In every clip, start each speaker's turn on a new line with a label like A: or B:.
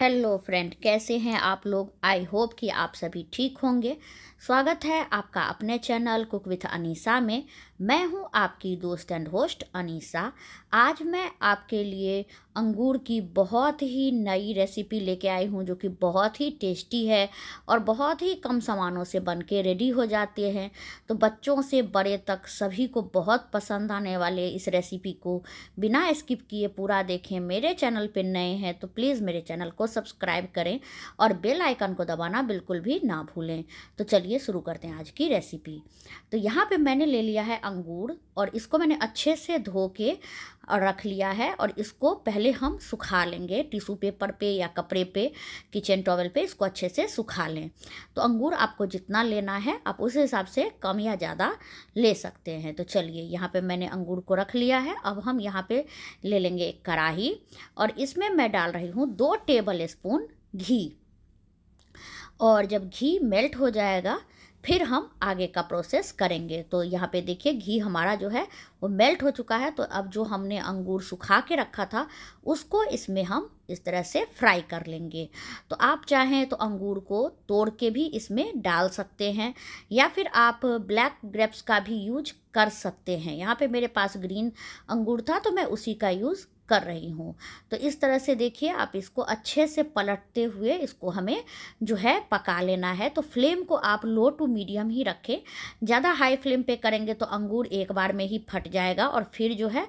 A: hello friend कैसे हैं आप लोग आई होप कि आप सभी ठीक होंगे स्वागत है आपका अपने चैनल कुक विथ अनीसा में मैं हूं आपकी दोस्त एंड होस्ट अनीसा आज मैं आपके लिए अंगूर की बहुत ही नई रेसिपी लेके आई हूं जो कि बहुत ही टेस्टी है और बहुत ही कम सामानों से बन के रेडी हो जाते हैं तो बच्चों से बड़े तक सभी को बहुत पसंद आने वाले इस रेसिपी को बिना स्किप किए पूरा देखें मेरे चैनल पर नए हैं तो प्लीज़ मेरे चैनल को सब्सक्राइब करें और बेल आइकन को दबाना बिल्कुल भी ना भूलें तो चलिए शुरू करते हैं आज की रेसिपी तो यहाँ पर मैंने ले लिया है अंगूर और इसको मैंने अच्छे से धो के रख लिया है और इसको पहले हम सुखा लेंगे टिशू पेपर पे या कपड़े पे किचन टॉवल पे इसको अच्छे से सुखा लें तो अंगूर आपको जितना लेना है आप उस हिसाब से कम या ज़्यादा ले सकते हैं तो चलिए यहाँ पे मैंने अंगूर को रख लिया है अब हम यहाँ पे ले लेंगे एक कढ़ाही और इसमें मैं डाल रही हूँ दो टेबल स्पून घी और जब घी मेल्ट हो जाएगा फिर हम आगे का प्रोसेस करेंगे तो यहाँ पे देखिए घी हमारा जो है वो मेल्ट हो चुका है तो अब जो हमने अंगूर सुखा के रखा था उसको इसमें हम इस तरह से फ्राई कर लेंगे तो आप चाहें तो अंगूर को तोड़ के भी इसमें डाल सकते हैं या फिर आप ब्लैक ग्रेप्स का भी यूज कर सकते हैं यहाँ पे मेरे पास ग्रीन अंगूर था तो मैं उसी का यूज़ कर रही हूँ तो इस तरह से देखिए आप इसको अच्छे से पलटते हुए इसको हमें जो है पका लेना है तो फ्लेम को आप लो टू मीडियम ही रखें ज़्यादा हाई फ्लेम पे करेंगे तो अंगूर एक बार में ही फट जाएगा और फिर जो है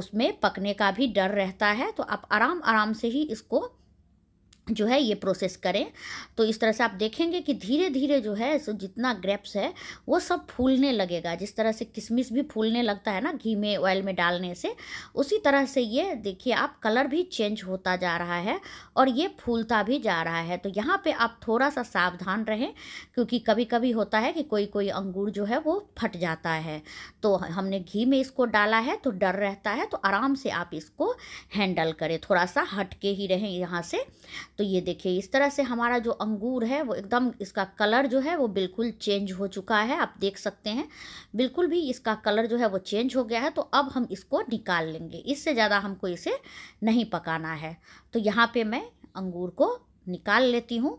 A: उसमें पकने का भी डर रहता है तो आप आराम आराम से ही इसको जो है ये प्रोसेस करें तो इस तरह से आप देखेंगे कि धीरे धीरे जो है सो जितना ग्रेप्स है वो सब फूलने लगेगा जिस तरह से किशमिश भी फूलने लगता है ना घी में ऑयल में डालने से उसी तरह से ये देखिए आप कलर भी चेंज होता जा रहा है और ये फूलता भी जा रहा है तो यहाँ पे आप थोड़ा सा सावधान रहें क्योंकि कभी कभी होता है कि कोई कोई अंगूर जो है वो फट जाता है तो हमने घी में इसको डाला है तो डर रहता है तो आराम से आप इसको हैंडल करें थोड़ा सा हट के ही रहें यहाँ से तो ये देखिए इस तरह से हमारा जो अंगूर है वो एकदम इसका कलर जो है वो बिल्कुल चेंज हो चुका है आप देख सकते हैं बिल्कुल भी इसका कलर जो है वो चेंज हो गया है तो अब हम इसको निकाल लेंगे इससे ज़्यादा हमको इसे नहीं पकाना है तो यहाँ पे मैं अंगूर को निकाल लेती हूँ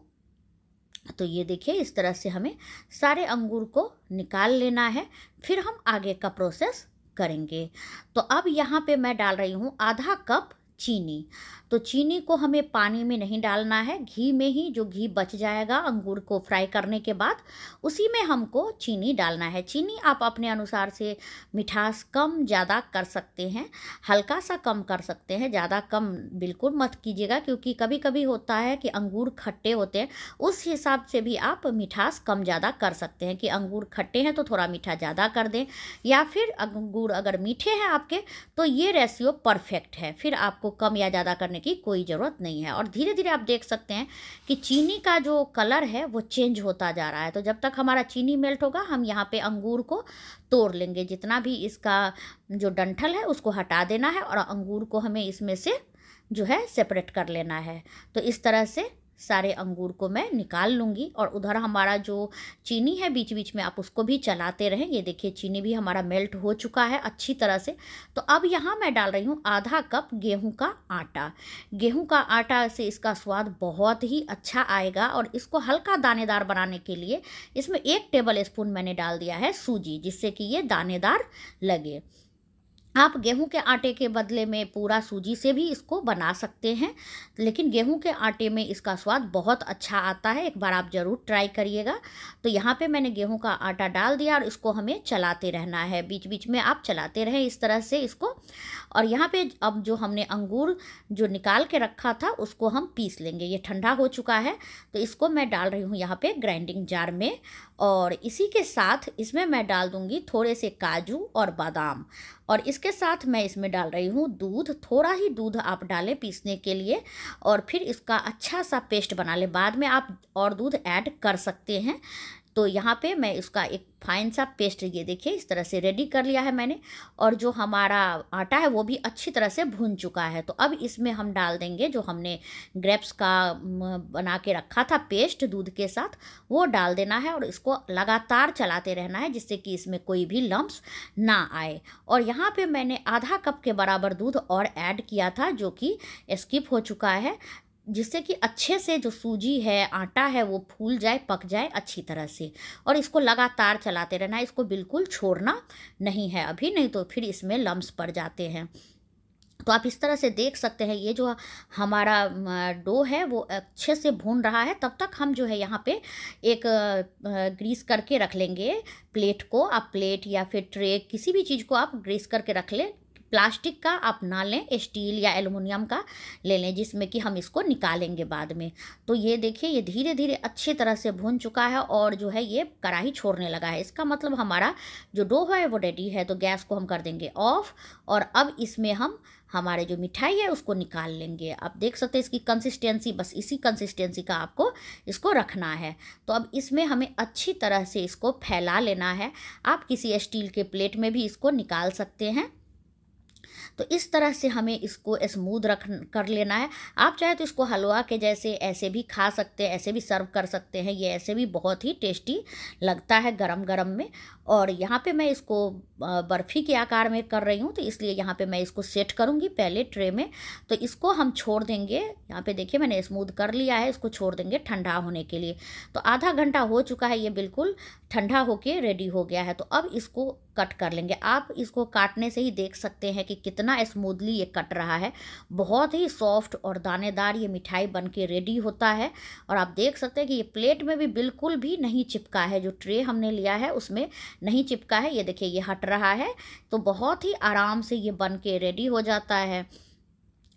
A: तो ये देखिए इस तरह से हमें सारे अंगूर को निकाल लेना है फिर हम आगे का प्रोसेस करेंगे तो अब यहाँ पे मैं डाल रही हूँ आधा कप चीनी तो चीनी को हमें पानी में नहीं डालना है घी में ही जो घी बच जाएगा अंगूर को फ्राई करने के बाद उसी में हमको चीनी डालना है चीनी आप अपने अनुसार से मिठास कम ज़्यादा कर सकते हैं हल्का सा कम कर सकते हैं ज़्यादा कम बिल्कुल मत कीजिएगा क्योंकि कभी कभी होता है कि अंगूर खट्टे होते हैं उस हिसाब से भी आप मिठास कम ज़्यादा कर सकते हैं कि अंगूर खट्टे हैं तो थोड़ा मीठा ज़्यादा कर दें या फिर अंगूर अगर मीठे हैं आपके तो ये रेसियो परफेक्ट है फिर आपको कम या ज़्यादा करने की कोई ज़रूरत नहीं है और धीरे धीरे आप देख सकते हैं कि चीनी का जो कलर है वो चेंज होता जा रहा है तो जब तक हमारा चीनी मेल्ट होगा हम यहाँ पे अंगूर को तोड़ लेंगे जितना भी इसका जो डंठल है उसको हटा देना है और अंगूर को हमें इसमें से जो है सेपरेट कर लेना है तो इस तरह से सारे अंगूर को मैं निकाल लूँगी और उधर हमारा जो चीनी है बीच बीच में आप उसको भी चलाते रहें ये देखिए चीनी भी हमारा मेल्ट हो चुका है अच्छी तरह से तो अब यहाँ मैं डाल रही हूँ आधा कप गेहूँ का आटा गेहूँ का आटा से इसका स्वाद बहुत ही अच्छा आएगा और इसको हल्का दानेदार बनाने के लिए इसमें एक टेबल स्पून मैंने डाल दिया है सूजी जिससे कि ये दानेदार लगे आप गेहूं के आटे के बदले में पूरा सूजी से भी इसको बना सकते हैं लेकिन गेहूं के आटे में इसका स्वाद बहुत अच्छा आता है एक बार आप ज़रूर ट्राई करिएगा तो यहाँ पे मैंने गेहूं का आटा डाल दिया और इसको हमें चलाते रहना है बीच बीच में आप चलाते रहें इस तरह से इसको और यहाँ पे अब जो हमने अंगूर जो निकाल के रखा था उसको हम पीस लेंगे ये ठंडा हो चुका है तो इसको मैं डाल रही हूँ यहाँ पे ग्राइंडिंग जार में और इसी के साथ इसमें मैं डाल दूँगी थोड़े से काजू और बादाम और इसके साथ मैं इसमें डाल रही हूँ दूध थोड़ा ही दूध आप डालें पीसने के लिए और फिर इसका अच्छा सा पेस्ट बना लें बाद में आप और दूध ऐड कर सकते हैं तो यहाँ पे मैं इसका एक फाइन सा पेस्ट ये देखिए इस तरह से रेडी कर लिया है मैंने और जो हमारा आटा है वो भी अच्छी तरह से भून चुका है तो अब इसमें हम डाल देंगे जो हमने ग्रेप्स का बना के रखा था पेस्ट दूध के साथ वो डाल देना है और इसको लगातार चलाते रहना है जिससे कि इसमें कोई भी लम्ब्स ना आए और यहाँ पे मैंने आधा कप के बराबर दूध और ऐड किया था जो कि स्किप हो चुका है जिससे कि अच्छे से जो सूजी है आटा है वो फूल जाए पक जाए अच्छी तरह से और इसको लगातार चलाते रहना इसको बिल्कुल छोड़ना नहीं है अभी नहीं तो फिर इसमें लम्स पड़ जाते हैं तो आप इस तरह से देख सकते हैं ये जो हमारा डो है वो अच्छे से भून रहा है तब तक हम जो है यहाँ पे एक ग्रीस करके रख लेंगे प्लेट को आप प्लेट या फिर ट्रे किसी भी चीज़ को आप ग्रीस करके रख लें प्लास्टिक का आप ना लें स्टील या एलुमिनियम का ले लें जिसमें कि हम इसको निकालेंगे बाद में तो ये देखिए ये धीरे धीरे अच्छी तरह से भून चुका है और जो है ये कढ़ाई छोड़ने लगा है इसका मतलब हमारा जो डो है वो रेडी है तो गैस को हम कर देंगे ऑफ और अब इसमें हम हमारे जो मिठाई है उसको निकाल लेंगे आप देख सकते हैं इसकी कंसिस्टेंसी बस इसी कंसिस्टेंसी का आपको इसको रखना है तो अब इसमें हमें अच्छी तरह से इसको फैला लेना है आप किसी स्टील के प्लेट में भी इसको निकाल सकते हैं तो इस तरह से हमें इसको स्मूद रख कर लेना है आप चाहे तो इसको हलवा के जैसे ऐसे भी खा सकते हैं ऐसे भी सर्व कर सकते हैं ये ऐसे भी बहुत ही टेस्टी लगता है गरम गरम में और यहाँ पे मैं इसको बर्फ़ी के आकार में कर रही हूँ तो इसलिए यहाँ पे मैं इसको सेट करूँगी पहले ट्रे में तो इसको हम छोड़ देंगे यहाँ पे देखिए मैंने स्मूथ कर लिया है इसको छोड़ देंगे ठंडा होने के लिए तो आधा घंटा हो चुका है ये बिल्कुल ठंडा होके रेडी हो गया है तो अब इसको कट कर लेंगे आप इसको काटने से ही देख सकते हैं कि कितना स्मूदली ये कट रहा है बहुत ही सॉफ्ट और दानेदार ये मिठाई बन के रेडी होता है और आप देख सकते हैं कि ये प्लेट में भी बिल्कुल भी नहीं चिपका है जो ट्रे हमने लिया है उसमें नहीं चिपका है ये देखिए ये हट रहा है तो बहुत ही आराम से ये बन के रेडी हो जाता है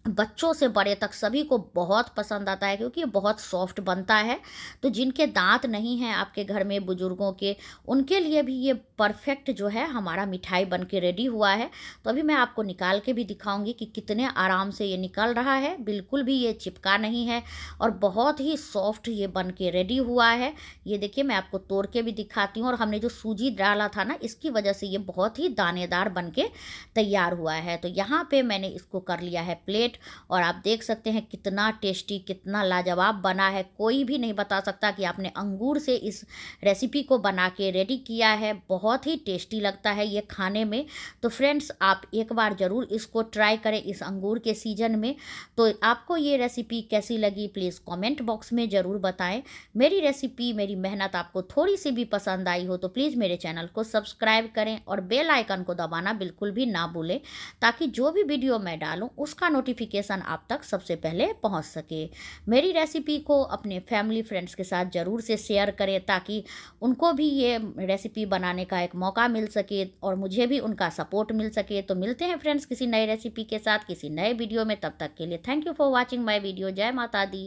A: बच्चों से बड़े तक सभी को बहुत पसंद आता है क्योंकि ये बहुत सॉफ्ट बनता है तो जिनके दांत नहीं हैं आपके घर में बुज़ुर्गों के उनके लिए भी ये परफेक्ट जो है हमारा मिठाई बन के रेडी हुआ है तो अभी मैं आपको निकाल के भी दिखाऊंगी कि कितने आराम से ये निकल रहा है बिल्कुल भी ये चिपका नहीं है और बहुत ही सॉफ्ट ये बन के रेडी हुआ है ये देखिए मैं आपको तोड़ के भी दिखाती हूँ और हमने जो सूजी डाला था ना इसकी वजह से ये बहुत ही दानेदार बन के तैयार हुआ है तो यहाँ पर मैंने इसको कर लिया है प्लेट प्लेट और आप देख सकते हैं कितना टेस्टी कितना लाजवाब बना है कोई भी नहीं बता सकता कि आपने अंगूर से इस रेसिपी को बना के रेडी किया है बहुत ही टेस्टी लगता है ये खाने में तो फ्रेंड्स आप एक बार ज़रूर इसको ट्राई करें इस अंगूर के सीजन में तो आपको ये रेसिपी कैसी लगी प्लीज़ कॉमेंट बॉक्स में ज़रूर बताएं मेरी रेसिपी मेरी मेहनत आपको थोड़ी सी भी पसंद आई हो तो प्लीज़ मेरे चैनल को सब्सक्राइब करें और बेल आइकन को दबाना बिल्कुल भी ना भूलें ताकि जो भी वीडियो मैं डालूं उसका नोटिफिकेशन नोटिफिकेशन आप तक सबसे पहले पहुंच सके मेरी रेसिपी को अपने फैमिली फ्रेंड्स के साथ ज़रूर से शेयर करें ताकि उनको भी ये रेसिपी बनाने का एक मौका मिल सके और मुझे भी उनका सपोर्ट मिल सके तो मिलते हैं फ्रेंड्स किसी नई रेसिपी के साथ किसी नए वीडियो में तब तक के लिए thank you for watching my video जय माता दी